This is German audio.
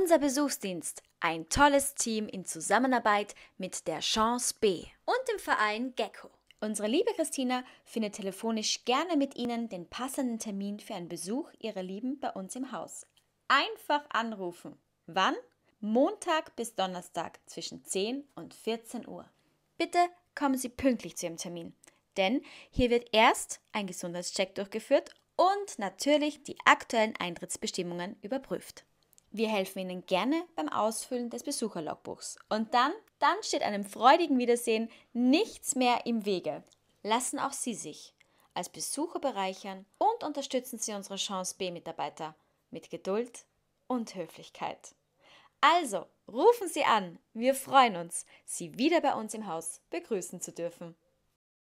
Unser Besuchsdienst, ein tolles Team in Zusammenarbeit mit der Chance B und dem Verein Gecko. Unsere liebe Christina findet telefonisch gerne mit Ihnen den passenden Termin für einen Besuch Ihrer Lieben bei uns im Haus. Einfach anrufen. Wann? Montag bis Donnerstag zwischen 10 und 14 Uhr. Bitte kommen Sie pünktlich zu Ihrem Termin, denn hier wird erst ein Gesundheitscheck durchgeführt und natürlich die aktuellen Eintrittsbestimmungen überprüft. Wir helfen Ihnen gerne beim Ausfüllen des Besucherlogbuchs. Und dann, dann steht einem freudigen Wiedersehen nichts mehr im Wege. Lassen auch Sie sich als Besucher bereichern und unterstützen Sie unsere Chance B-Mitarbeiter mit Geduld und Höflichkeit. Also, rufen Sie an. Wir freuen uns, Sie wieder bei uns im Haus begrüßen zu dürfen.